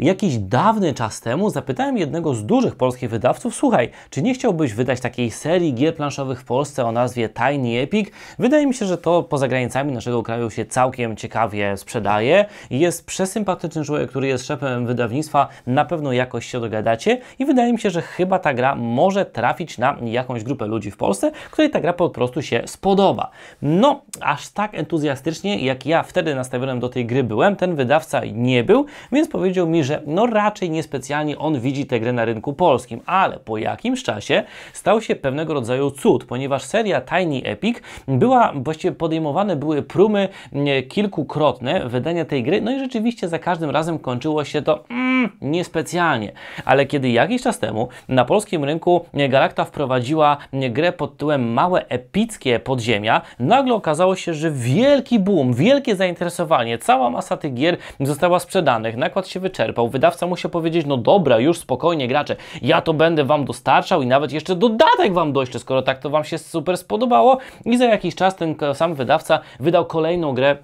Jakiś dawny czas temu zapytałem jednego z dużych polskich wydawców, słuchaj, czy nie chciałbyś wydać takiej serii gier planszowych w Polsce o nazwie Tiny Epic? Wydaje mi się, że to poza granicami naszego kraju się całkiem ciekawie sprzedaje. Jest przesympatyczny człowiek, który jest szefem wydawnictwa, na pewno jakoś się dogadacie i wydaje mi się, że chyba ta gra może trafić na jakąś grupę ludzi w Polsce, której ta gra po prostu się spodoba. No, aż tak entuzjastycznie, jak ja wtedy nastawionym do tej gry byłem, ten wydawca nie był, więc powiedział mi, że że no raczej niespecjalnie on widzi tę grę na rynku polskim, ale po jakimś czasie stał się pewnego rodzaju cud, ponieważ seria Tiny Epic była, właściwie podejmowane były prómy mm, kilkukrotne wydania tej gry, no i rzeczywiście za każdym razem kończyło się to... Mm, Hmm, niespecjalnie. Ale kiedy jakiś czas temu na polskim rynku Galakta wprowadziła grę pod tytułem Małe Epickie Podziemia, nagle okazało się, że wielki boom, wielkie zainteresowanie, cała masa tych gier została sprzedanych, nakład się wyczerpał, wydawca musiał powiedzieć, no dobra, już spokojnie gracze, ja to będę Wam dostarczał i nawet jeszcze dodatek Wam doślę, skoro tak to Wam się super spodobało i za jakiś czas ten sam wydawca wydał kolejną grę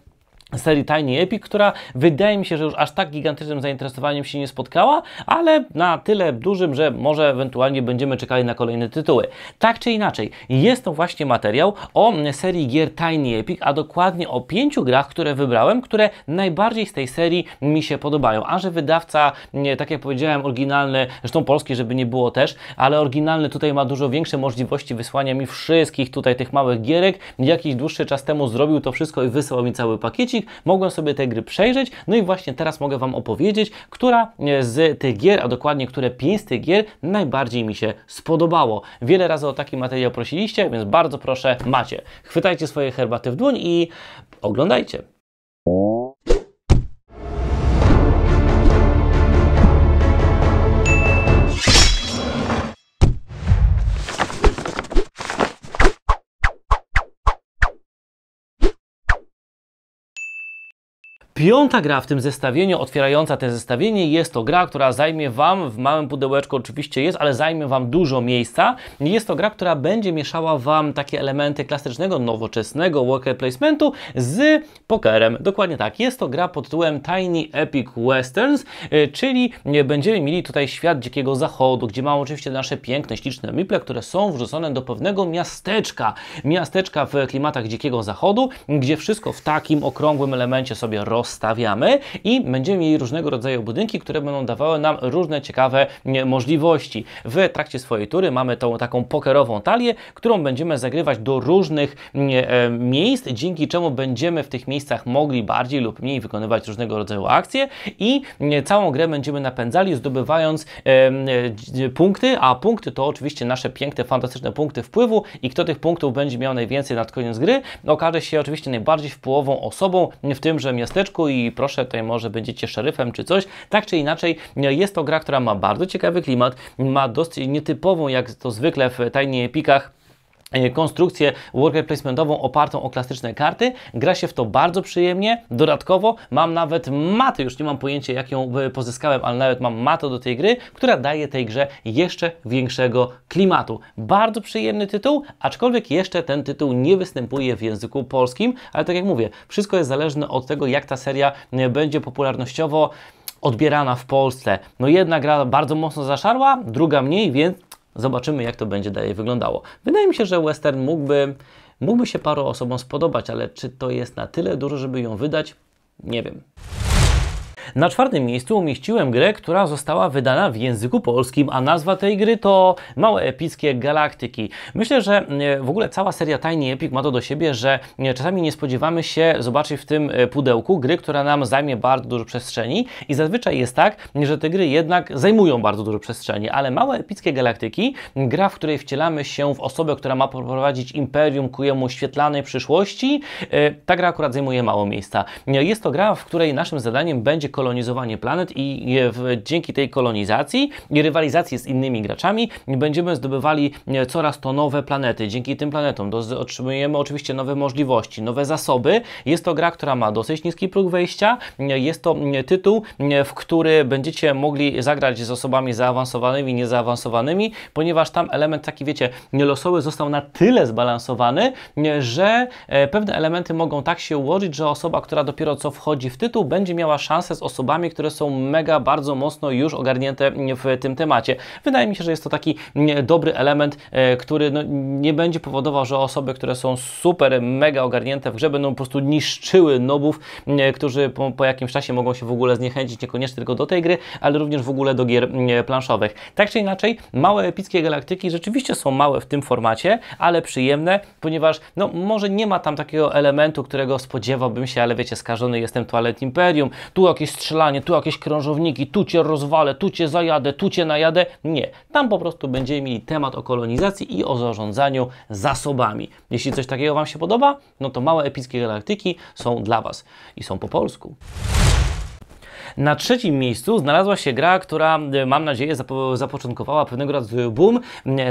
serii Tiny Epic, która wydaje mi się, że już aż tak gigantycznym zainteresowaniem się nie spotkała, ale na tyle dużym, że może ewentualnie będziemy czekali na kolejne tytuły. Tak czy inaczej, jest to właśnie materiał o serii gier Tiny Epic, a dokładnie o pięciu grach, które wybrałem, które najbardziej z tej serii mi się podobają. A że wydawca, tak jak powiedziałem, oryginalny, zresztą polski, żeby nie było też, ale oryginalny tutaj ma dużo większe możliwości wysłania mi wszystkich tutaj tych małych gierek. Jakiś dłuższy czas temu zrobił to wszystko i wysłał mi cały pakiecik, mogłem sobie te gry przejrzeć, no i właśnie teraz mogę Wam opowiedzieć, która e, z tych gier, a dokładnie które 5 z tych gier najbardziej mi się spodobało. Wiele razy o taki materiał prosiliście, więc bardzo proszę, macie. Chwytajcie swoje herbaty w dłoń i oglądajcie. Piąta gra w tym zestawieniu, otwierająca to zestawienie, jest to gra, która zajmie Wam, w małym pudełeczku oczywiście jest, ale zajmie Wam dużo miejsca. Jest to gra, która będzie mieszała Wam takie elementy klasycznego, nowoczesnego worker placementu z pokerem. Dokładnie tak. Jest to gra pod tytułem Tiny Epic Westerns, y, czyli będziemy mieli tutaj świat dzikiego zachodu, gdzie mamy oczywiście nasze piękne, śliczne miple, które są wrzucone do pewnego miasteczka. Miasteczka w klimatach dzikiego zachodu, gdzie wszystko w takim okrągłym elemencie sobie rośnie postawiamy i będziemy mieli różnego rodzaju budynki, które będą dawały nam różne ciekawe możliwości. W trakcie swojej tury mamy tą taką pokerową talię, którą będziemy zagrywać do różnych mm, e, miejsc, dzięki czemu będziemy w tych miejscach mogli bardziej lub mniej wykonywać różnego rodzaju akcje i mm, e, całą grę będziemy napędzali, zdobywając e, mm, punkty, a punkty to oczywiście nasze piękne, fantastyczne punkty wpływu i kto tych punktów będzie miał najwięcej nad koniec gry, okaże się oczywiście najbardziej wpływową osobą w tymże miasteczku, i proszę, tutaj może będziecie szeryfem czy coś. Tak czy inaczej, jest to gra, która ma bardzo ciekawy klimat, ma dosyć nietypową, jak to zwykle w tajnych epikach, E, konstrukcję worker placementową opartą o klasyczne karty. Gra się w to bardzo przyjemnie. Dodatkowo mam nawet matę, już nie mam pojęcia jak ją e, pozyskałem, ale nawet mam matę do tej gry, która daje tej grze jeszcze większego klimatu. Bardzo przyjemny tytuł, aczkolwiek jeszcze ten tytuł nie występuje w języku polskim, ale tak jak mówię, wszystko jest zależne od tego jak ta seria e, będzie popularnościowo odbierana w Polsce. No jedna gra bardzo mocno zaszarła, druga mniej, więc Zobaczymy, jak to będzie dalej wyglądało. Wydaje mi się, że western mógłby, mógłby się paru osobom spodobać, ale czy to jest na tyle dużo, żeby ją wydać? Nie wiem. Na czwartym miejscu umieściłem grę, która została wydana w języku polskim, a nazwa tej gry to Małe Epickie Galaktyki. Myślę, że e, w ogóle cała seria Tiny Epic ma to do siebie, że e, czasami nie spodziewamy się zobaczyć w tym e, pudełku gry, która nam zajmie bardzo dużo przestrzeni i zazwyczaj jest tak, że te gry jednak zajmują bardzo dużo przestrzeni, ale Małe Epickie Galaktyki, gra, w której wcielamy się w osobę, która ma poprowadzić imperium ku jemu świetlanej przyszłości, ta gra akurat zajmuje mało miejsca. Jest to gra, w której naszym zadaniem będzie kolonizowanie planet i dzięki tej kolonizacji i rywalizacji z innymi graczami będziemy zdobywali e, coraz to nowe planety. Dzięki tym planetom otrzymujemy oczywiście nowe możliwości, nowe zasoby. Jest to gra, która ma dosyć niski próg wejścia. E, jest to e, tytuł, w który będziecie mogli zagrać z osobami zaawansowanymi, niezaawansowanymi, ponieważ tam element taki, wiecie, losowy został na tyle zbalansowany, że pewne elementy mogą tak się ułożyć, że osoba, która dopiero co wchodzi w tytuł, będzie miała szansę z osobami, które są mega bardzo mocno już ogarnięte w tym temacie. Wydaje mi się, że jest to taki mm, dobry element, e, który no nie będzie powodował, że osoby, które są super mega ogarnięte w grze będą po prostu niszczyły nobów, mm, którzy po, po jakimś czasie mogą się w ogóle zniechęcić niekoniecznie tylko do tej gry, ale również w ogóle do gier mm, planszowych. Tak czy inaczej, małe epickie galaktyki rzeczywiście są małe w tym formacie, ale przyjemne, ponieważ no może nie ma tam takiego elementu, którego spodziewałbym się, ale wiecie, skażony jestem toalet Imperium, tu jakieś strzelanie, tu jakieś krążowniki, tu cię rozwalę, tu cię zajadę, tu cię najadę. Nie, tam po prostu będziemy mieli temat o kolonizacji i o zarządzaniu zasobami. Jeśli coś takiego Wam się podoba, no to małe epickie galaktyki są dla Was i są po polsku. Na trzecim miejscu znalazła się gra, która e, mam nadzieję zapo zapoczątkowała pewnego rodzaju boom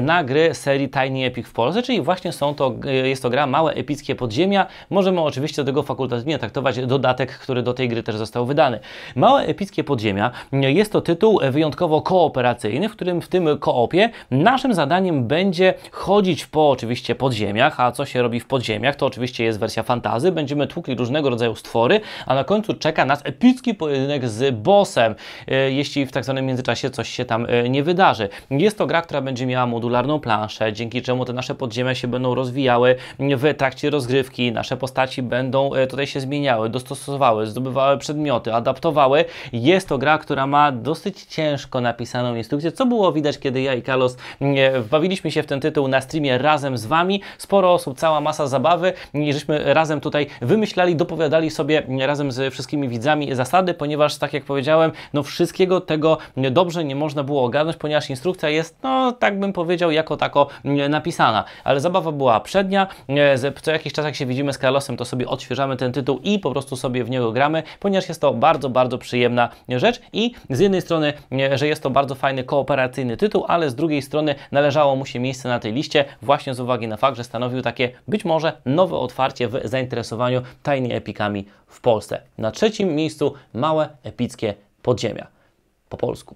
na gry serii Tiny Epic w Polsce, czyli właśnie są to, e, jest to gra Małe Epickie Podziemia. Możemy oczywiście do tego fakultatywnie traktować dodatek, który do tej gry też został wydany. Małe Epickie Podziemia jest to tytuł e, wyjątkowo kooperacyjny, w którym w tym koopie naszym zadaniem będzie chodzić po oczywiście podziemiach, a co się robi w podziemiach, to oczywiście jest wersja fantazy. Będziemy tłukli różnego rodzaju stwory, a na końcu czeka nas epicki pojedynek z z bossem, e, jeśli w tak zwanym międzyczasie coś się tam e, nie wydarzy. Jest to gra, która będzie miała modularną planszę, dzięki czemu te nasze podziemia się będą rozwijały w trakcie rozgrywki, nasze postaci będą e, tutaj się zmieniały, dostosowały, zdobywały przedmioty, adaptowały. Jest to gra, która ma dosyć ciężko napisaną instrukcję, co było widać, kiedy ja i Kalos mm, wbawiliśmy się w ten tytuł na streamie razem z Wami. Sporo osób, cała masa zabawy i żeśmy razem tutaj wymyślali, dopowiadali sobie mm, razem z wszystkimi widzami zasady, ponieważ tak jak powiedziałem, no wszystkiego tego dobrze nie można było ogarnąć, ponieważ instrukcja jest, no tak bym powiedział, jako tako mm, napisana. Ale zabawa była przednia. E, co jakiś czas, jak się widzimy z Carlosem, to sobie odświeżamy ten tytuł i po prostu sobie w niego gramy, ponieważ jest to bardzo, bardzo przyjemna rzecz i z jednej strony, e, że jest to bardzo fajny kooperacyjny tytuł, ale z drugiej strony należało mu się miejsce na tej liście właśnie z uwagi na fakt, że stanowił takie być może nowe otwarcie w zainteresowaniu tajnymi epikami w Polsce. Na trzecim miejscu małe epiki epickie podziemia. Po polsku.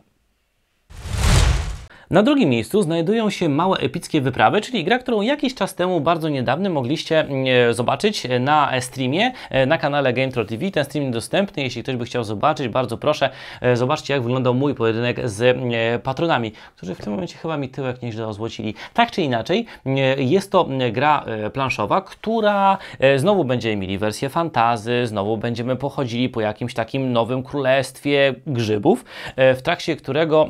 Na drugim miejscu znajdują się małe epickie wyprawy, czyli gra, którą jakiś czas temu, bardzo niedawny, mogliście e, zobaczyć e, na streamie e, na kanale GameTro TV. Ten stream dostępny, jeśli ktoś by chciał zobaczyć, bardzo proszę, zobaczcie jak wyglądał mój pojedynek z patronami, którzy w tym momencie chyba mi tyłek nieźle ozłocili. Tak czy inaczej, jest to gra planszowa, która znowu będziemy mieli wersję fantazy, znowu będziemy pochodzili po jakimś takim nowym królestwie grzybów, w trakcie którego,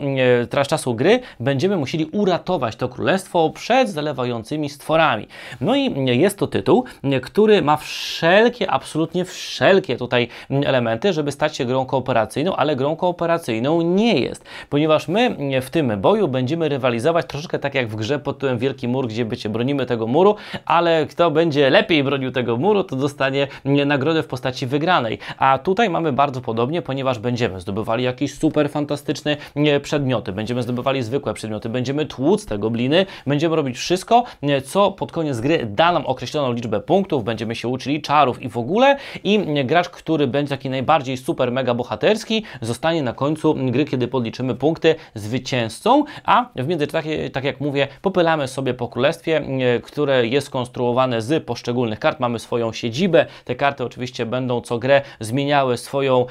teraz czasu gry, będziemy musieli uratować to królestwo przed zalewającymi stworami. No i jest to tytuł, który ma wszelkie, absolutnie wszelkie tutaj elementy, żeby stać się grą kooperacyjną, ale grą kooperacyjną nie jest, ponieważ my w tym boju będziemy rywalizować troszeczkę tak jak w grze pod tytułem Wielki Mur, gdzie bycie bronimy tego muru, ale kto będzie lepiej bronił tego muru, to dostanie nagrodę w postaci wygranej. A tutaj mamy bardzo podobnie, ponieważ będziemy zdobywali jakieś super fantastyczne przedmioty, będziemy zdobywali zwykłe przedmioty, będziemy tłuc te gobliny, będziemy robić wszystko, e, co pod koniec gry da nam określoną liczbę punktów, będziemy się uczyli czarów i w ogóle i e, gracz, który będzie taki najbardziej super mega bohaterski, zostanie na końcu gry, kiedy podliczymy punkty zwycięzcą, a w międzyczasie, tak jak mówię, popylamy sobie po królestwie, e, które jest konstruowane z poszczególnych kart, mamy swoją siedzibę, te karty oczywiście będą co grę zmieniały swoją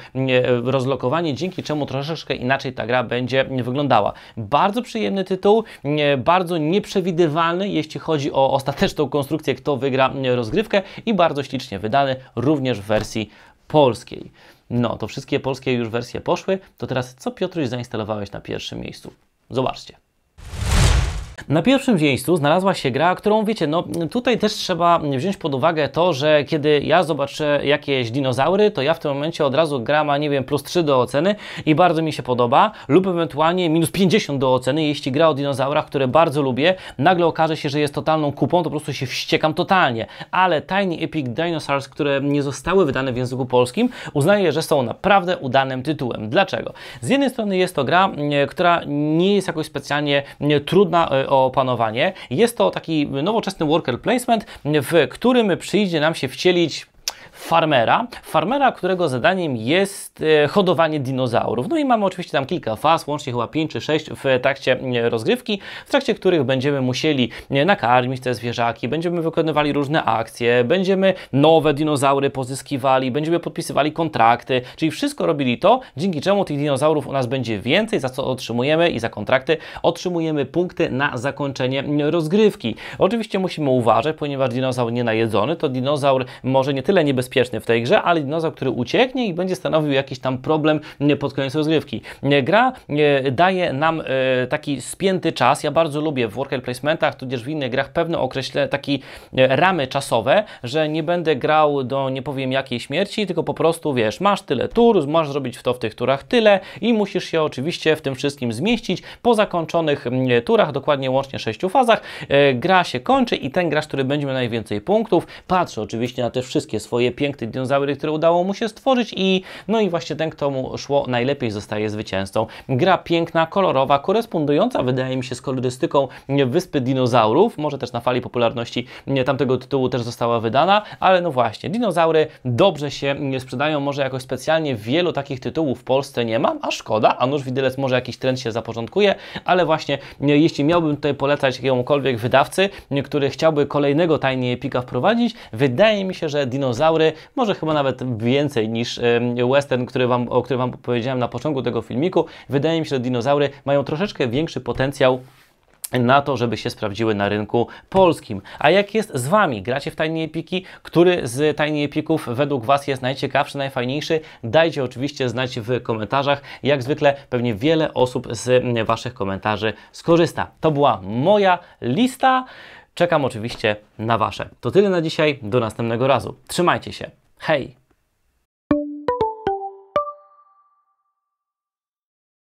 rozlokowanie, dzięki czemu troszeczkę inaczej ta gra będzie wyglądała. Bardzo przyjemnie przyjemny tytuł, e, bardzo nieprzewidywalny, jeśli chodzi o ostateczną konstrukcję, kto wygra e, rozgrywkę i bardzo ślicznie wydany również w wersji polskiej. No, to wszystkie polskie już wersje poszły, to teraz co Piotruś zainstalowałeś na pierwszym miejscu? Zobaczcie. Na pierwszym miejscu znalazła się gra, którą wiecie, no tutaj też trzeba wziąć pod uwagę to, że kiedy ja zobaczę jakieś dinozaury, to ja w tym momencie od razu gra ma, nie wiem, plus 3 do oceny i bardzo mi się podoba, lub ewentualnie minus 50 do oceny, jeśli gra o dinozaurach, które bardzo lubię, nagle okaże się, że jest totalną kupą, to po prostu się wściekam totalnie. Ale Tiny Epic Dinosaurs, które nie zostały wydane w języku polskim, uznaję, że są naprawdę udanym tytułem. Dlaczego? Z jednej strony jest to gra, e, która nie jest jakoś specjalnie e, trudna e, o opanowanie. Jest to taki nowoczesny worker placement, w którym przyjdzie nam się wcielić farmera. Farmera, którego zadaniem jest e, hodowanie dinozaurów. No i mamy oczywiście tam kilka faz, łącznie chyba 5 czy 6 w trakcie e, rozgrywki, w trakcie których będziemy musieli e, nakarmić te zwierzaki, będziemy wykonywali różne akcje, będziemy nowe dinozaury pozyskiwali, będziemy podpisywali kontrakty, czyli wszystko robili to, dzięki czemu tych dinozaurów u nas będzie więcej, za co otrzymujemy i za kontrakty otrzymujemy punkty na zakończenie rozgrywki. Oczywiście musimy uważać, ponieważ dinozaur nienajedzony, to dinozaur może nie tyle niebezpieczny, niebezpieczny w tej grze, ale dinozaur, który ucieknie i będzie stanowił jakiś tam problem pod koniec rozgrywki. Gra daje nam e, taki spięty czas. Ja bardzo lubię w worker placementach, tudzież w innych grach pewne określę takie ramy czasowe, że nie będę grał do nie powiem jakiej śmierci, tylko po prostu wiesz, masz tyle tur, masz zrobić w to w tych turach tyle i musisz się oczywiście w tym wszystkim zmieścić. Po zakończonych turach, dokładnie łącznie sześciu fazach, e, gra się kończy i ten gracz, który będzie miał najwięcej punktów, patrzy oczywiście na te wszystkie swoje piękny dinozaury, które udało mu się stworzyć i no i właśnie ten, kto mu szło najlepiej zostaje zwycięzcą. Gra piękna, kolorowa, korespondująca wydaje mi się z kolorystyką Wyspy Dinozaurów, może też na fali popularności tamtego tytułu też została wydana, ale no właśnie, dinozaury dobrze się sprzedają, może jakoś specjalnie wielu takich tytułów w Polsce nie ma, a szkoda, a nuż widelec może jakiś trend się zaporządkuje, ale właśnie jeśli miałbym tutaj polecać jakiemukolwiek wydawcy, który chciałby kolejnego tajnie epika wprowadzić, wydaje mi się, że dinozaury może chyba nawet więcej niż western, który wam, o którym Wam powiedziałem na początku tego filmiku. Wydaje mi się, że dinozaury mają troszeczkę większy potencjał na to, żeby się sprawdziły na rynku polskim. A jak jest z Wami? Gracie w Tajne Epiki? Który z Tajnych Epików według Was jest najciekawszy, najfajniejszy? Dajcie oczywiście znać w komentarzach. Jak zwykle pewnie wiele osób z Waszych komentarzy skorzysta. To była moja lista. Czekam oczywiście na Wasze. To tyle na dzisiaj, do następnego razu. Trzymajcie się. Hej!